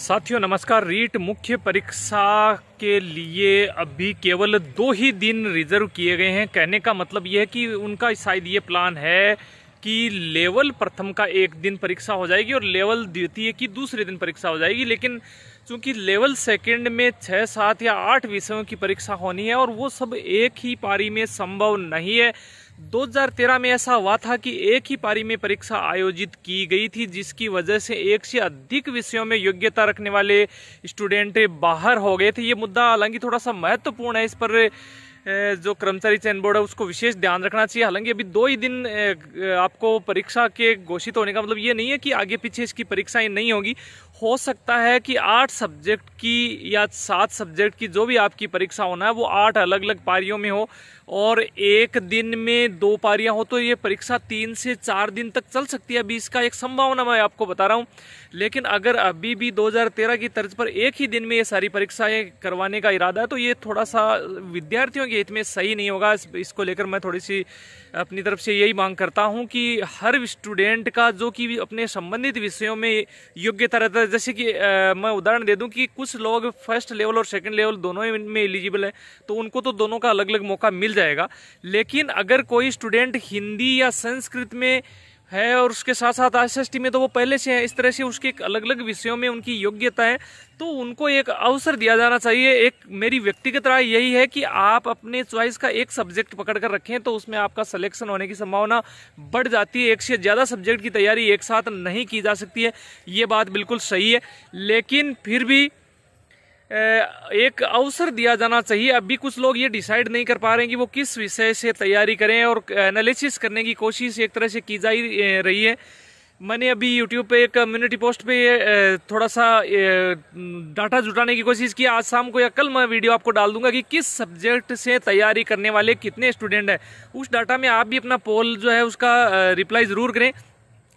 साथियों नमस्कार रीट मुख्य परीक्षा के लिए अभी केवल दो ही दिन रिजर्व किए गए हैं कहने का मतलब यह है कि उनका शायद ये प्लान है कि लेवल प्रथम का एक दिन परीक्षा हो जाएगी और लेवल द्वितीय की दूसरे दिन परीक्षा हो जाएगी लेकिन चूंकि लेवल सेकंड में छः सात या आठ विषयों की परीक्षा होनी है और वो सब एक ही पारी में संभव नहीं है 2013 में ऐसा हुआ था कि एक ही पारी में परीक्षा आयोजित की गई थी जिसकी वजह से एक से अधिक विषयों में योग्यता रखने वाले स्टूडेंट बाहर हो गए थे ये मुद्दा हालांकि थोड़ा सा महत्वपूर्ण है इस पर जो कर्मचारी चयन बोर्ड है उसको विशेष ध्यान रखना चाहिए हालांकि अभी दो ही दिन आपको परीक्षा के घोषित होने का मतलब ये नहीं है कि आगे पीछे इसकी परीक्षाएं नहीं होगी हो सकता है कि आठ सब्जेक्ट की या सात सब्जेक्ट की जो भी आपकी परीक्षा होना है वो आठ अलग अलग पारियों में हो और एक दिन में दो पारियां हो तो ये परीक्षा तीन से चार दिन तक चल सकती है अभी इसका एक संभावना मैं आपको बता रहा हूँ लेकिन अगर अभी भी 2013 की तर्ज पर एक ही दिन में ये सारी परीक्षाएं करवाने का इरादा है तो ये थोड़ा सा विद्यार्थियों के खेत में सही नहीं होगा इसको लेकर मैं थोड़ी सी अपनी तरफ से यही मांग करता हूं कि हर स्टूडेंट का जो कि अपने संबंधित विषयों में योग्यता रहता है जैसे कि आ, मैं उदाहरण दे दूं कि कुछ लोग फर्स्ट लेवल और सेकंड लेवल दोनों में एलिजिबल हैं तो उनको तो दोनों का अलग अलग मौका मिल जाएगा लेकिन अगर कोई स्टूडेंट हिंदी या संस्कृत में है और उसके साथ साथ एसएसटी में तो वो पहले से है इस तरह से उसके अलग अलग विषयों में उनकी योग्यता है तो उनको एक अवसर दिया जाना चाहिए एक मेरी व्यक्तिगत राय यही है कि आप अपने चॉइस का एक सब्जेक्ट पकड़ कर रखें तो उसमें आपका सिलेक्शन होने की संभावना बढ़ जाती है एक से ज़्यादा सब्जेक्ट की तैयारी एक साथ नहीं की जा सकती है ये बात बिल्कुल सही है लेकिन फिर भी एक अवसर दिया जाना चाहिए अभी कुछ लोग ये डिसाइड नहीं कर पा रहे हैं कि वो किस विषय से तैयारी करें और एनालिसिस करने की कोशिश एक तरह से की जा रही है मैंने अभी यूट्यूब पे एक कम्युनिटी पोस्ट पे थोड़ा सा डाटा जुटाने की कोशिश की आज शाम को या कल मैं वीडियो आपको डाल दूंगा कि किस सब्जेक्ट से तैयारी करने वाले कितने स्टूडेंट हैं उस डाटा में आप भी अपना पोल जो है उसका रिप्लाई ज़रूर करें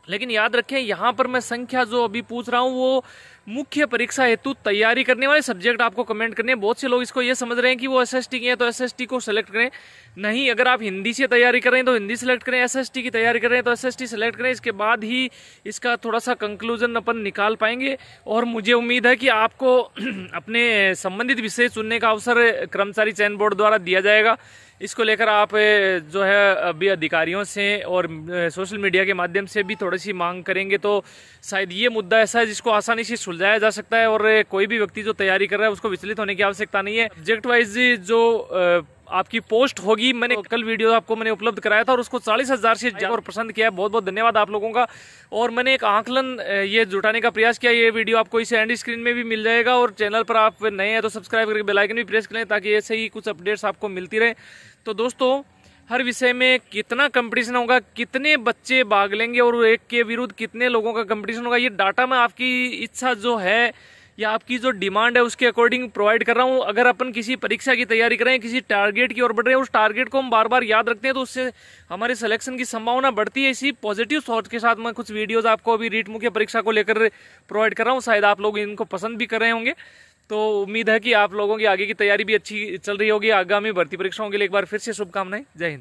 लेकिन याद रखें यहाँ पर मैं संख्या जो अभी पूछ रहा हूँ वो मुख्य परीक्षा हेतु तैयारी करने वाले सब्जेक्ट आपको कमेंट करने बहुत से लोग इसको ये समझ रहे हैं कि वो एस एस टी के हैं तो एस एस टी को सिलेक्ट करें नहीं अगर आप हिंदी से तैयारी करें तो हिंदी सेलेक्ट करें एस एस टी की तैयारी कर रहे हैं तो एस एस टी सेलेक्ट करें इसके बाद ही इसका थोड़ा सा कंक्लूजन अपन निकाल पाएंगे और मुझे उम्मीद है कि आपको अपने संबंधित विषय चुनने का अवसर कर्मचारी चयन बोर्ड द्वारा दिया जाएगा इसको लेकर आप जो है अभी अधिकारियों से और सोशल मीडिया के माध्यम से भी थोड़ी सी मांग करेंगे तो शायद ये मुद्दा ऐसा है जिसको आसानी से सुलझाया जा सकता है और कोई भी व्यक्ति जो तैयारी कर रहा है उसको विचलित होने की आवश्यकता नहीं है सब्जेक्ट वाइज जो आपकी पोस्ट होगी मैंने तो- कल वीडियो आपको मैंने उपलब्ध कराया था और उसको चालीस हज़ार से ज़्यादा और पसंद किया है बहुत बहुत धन्यवाद आप लोगों का और मैंने एक आंकलन ये जुटाने का प्रयास किया ये वीडियो आपको इसे एंड स्क्रीन में भी मिल जाएगा और चैनल पर आप नए हैं तो सब्सक्राइब करके बेलाइकन भी प्रेस करें ताकि ऐसे ही कुछ अपडेट्स आपको मिलती रहे तो दोस्तों हर विषय में कितना कंपटीशन होगा कितने बच्चे भाग लेंगे और एक के विरुद्ध कितने लोगों का कंपटीशन होगा ये डाटा में आपकी इच्छा जो है या आपकी जो डिमांड है उसके अकॉर्डिंग प्रोवाइड कर रहा हूँ अगर अपन किसी परीक्षा की तैयारी कर रहे हैं किसी टारगेट की ओर बढ़ रहे हैं उस टारगेट को हम बार बार याद रखते हैं तो उससे हमारे सिलेक्शन की संभावना बढ़ती है इसी पॉजिटिव थॉट के साथ मैं कुछ वीडियोज़ आपको अभी रीट मुख्य परीक्षा को लेकर प्रोवाइड कर रहा हूँ शायद आप लोग इनको पसंद भी कर रहे होंगे तो उम्मीद है कि आप लोगों की आगे की तैयारी भी अच्छी चल रही होगी आगामी भर्ती परीक्षाओं के लिए एक बार फिर से शुभकामनाएं जय हिंद